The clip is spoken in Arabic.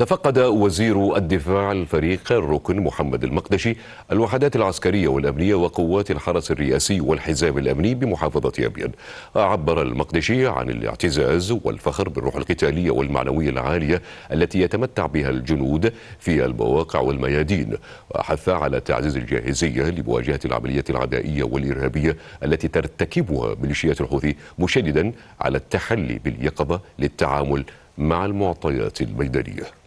تفقد وزير الدفاع الفريق الركن محمد المقدشي الوحدات العسكرية والأمنية وقوات الحرس الرئاسي والحزام الأمني بمحافظة أبين عبر المقدشي عن الاعتزاز والفخر بالروح القتالية والمعنوية العالية التي يتمتع بها الجنود في المواقع والميادين وحث على تعزيز الجاهزية لمواجهة العملية العدائية والإرهابية التي ترتكبها ميليشيات الحوثي مشددا على التحلي باليقظة للتعامل مع المعطيات الميدانيه